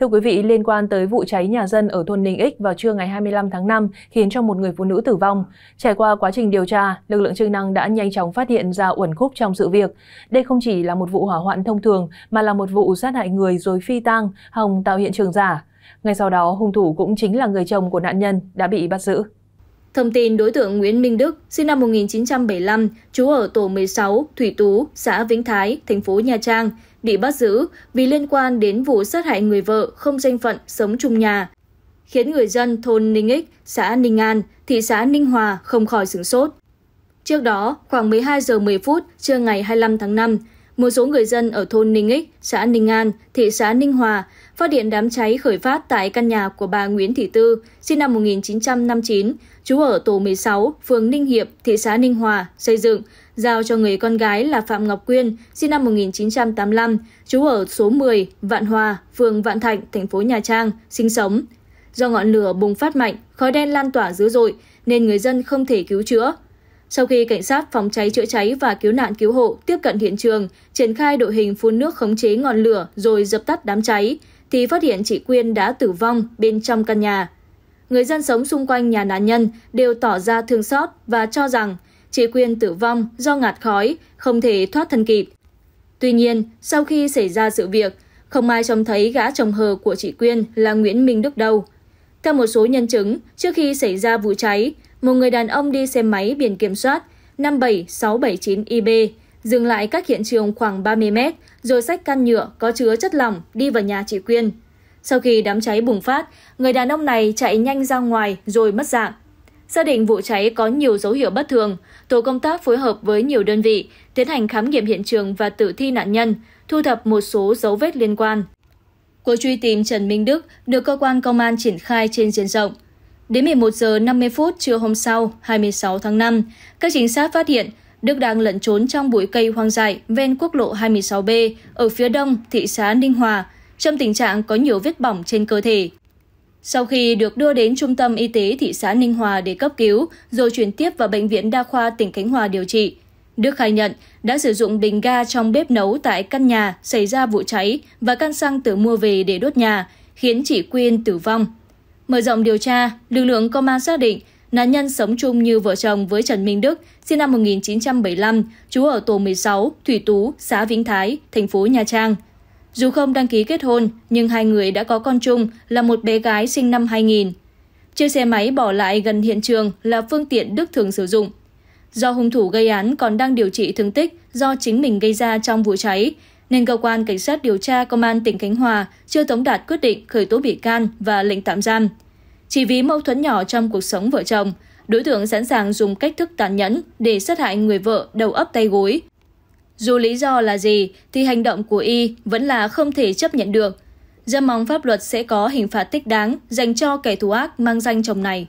Thưa quý vị, liên quan tới vụ cháy nhà dân ở thôn Ninh Ích vào trưa ngày 25 tháng 5 khiến cho một người phụ nữ tử vong. Trải qua quá trình điều tra, lực lượng chức năng đã nhanh chóng phát hiện ra uẩn khúc trong sự việc. Đây không chỉ là một vụ hỏa hoạn thông thường mà là một vụ sát hại người rồi phi tang, hòng tạo hiện trường giả. Ngay sau đó, hung thủ cũng chính là người chồng của nạn nhân đã bị bắt giữ. Thông tin đối tượng Nguyễn Minh Đức, sinh năm 1975, trú ở tổ 16, Thủy Tú, xã Vĩnh Thái, thành phố Nha Trang, bị bắt giữ vì liên quan đến vụ sát hại người vợ không danh phận sống chung nhà, khiến người dân thôn Ninh Ích, xã Ninh An, thị xã Ninh Hòa không khỏi sửng sốt. Trước đó, khoảng 12 giờ 10 phút trưa ngày 25 tháng 5, một số người dân ở thôn ninh ích xã ninh an thị xã ninh hòa phát hiện đám cháy khởi phát tại căn nhà của bà Nguyễn Thị Tư, sinh năm 1959, trú ở tổ 16, phường Ninh Hiệp, thị xã Ninh Hòa, xây dựng, giao cho người con gái là Phạm Ngọc Quyên, sinh năm 1985, trú ở số 10, Vạn Hòa, phường Vạn Thạnh, thành phố Nha Trang, sinh sống. Do ngọn lửa bùng phát mạnh, khói đen lan tỏa dữ dội, nên người dân không thể cứu chữa sau khi cảnh sát phòng cháy chữa cháy và cứu nạn cứu hộ tiếp cận hiện trường triển khai đội hình phun nước khống chế ngọn lửa rồi dập tắt đám cháy thì phát hiện chị quyên đã tử vong bên trong căn nhà người dân sống xung quanh nhà nạn nhân đều tỏ ra thương xót và cho rằng chị quyên tử vong do ngạt khói không thể thoát thân kịp tuy nhiên sau khi xảy ra sự việc không ai trông thấy gã chồng hờ của chị quyên là nguyễn minh đức đâu theo một số nhân chứng trước khi xảy ra vụ cháy một người đàn ông đi xe máy biển kiểm soát năm bảy sáu bảy mươi chín ib dừng lại cách hiện trường khoảng ba mươi mét rồi xách căn nhựa có chứa chất lỏng đi vào nhà chị Quyên. Sau khi đám cháy bùng phát, người đàn ông này chạy nhanh ra ngoài rồi mất dạng. Xác định vụ cháy có nhiều dấu hiệu bất thường, tổ công tác phối hợp với nhiều đơn vị tiến hành khám nghiệm hiện trường và tử thi nạn nhân, thu thập một số dấu vết liên quan. Cuộc truy tìm Trần Minh Đức được cơ quan công an triển khai trên diện rộng. Đến 11 giờ 50 phút trưa hôm sau, 26 tháng 5, các trinh sát phát hiện Đức đang lẩn trốn trong bụi cây hoang dại ven quốc lộ 26B ở phía đông thị xã Ninh Hòa, trong tình trạng có nhiều vết bỏng trên cơ thể. Sau khi được đưa đến trung tâm y tế thị xã Ninh Hòa để cấp cứu, rồi chuyển tiếp vào bệnh viện đa khoa tỉnh Khánh Hòa điều trị, Đức khai nhận đã sử dụng bình ga trong bếp nấu tại căn nhà xảy ra vụ cháy và căn xăng tự mua về để đốt nhà, khiến chị Quyên tử vong mở rộng điều tra lực lượng công an xác định nạn nhân sống chung như vợ chồng với trần minh đức sinh năm 1975, trú ở tổ 16, thủy tú xã vĩnh thái thành phố nha trang dù không đăng ký kết hôn nhưng hai người đã có con chung là một bé gái sinh năm 2000. Chiếc xe máy bỏ lại gần hiện trường là phương tiện Đức thường sử dụng. Do hung thủ gây án còn đang điều trị thương tích do chính mình gây ra trong vụ cháy nên cơ quan cảnh sát điều tra công an tỉnh Khánh Hòa chưa tống đạt quyết định khởi tố bị can và lệnh tạm giam. Chỉ vì mâu thuẫn nhỏ trong cuộc sống vợ chồng, đối tượng sẵn sàng dùng cách thức tàn nhẫn để sát hại người vợ đầu ấp tay gối. Dù lý do là gì thì hành động của y vẫn là không thể chấp nhận được. Rất mong pháp luật sẽ có hình phạt thích đáng dành cho kẻ thù ác mang danh chồng này.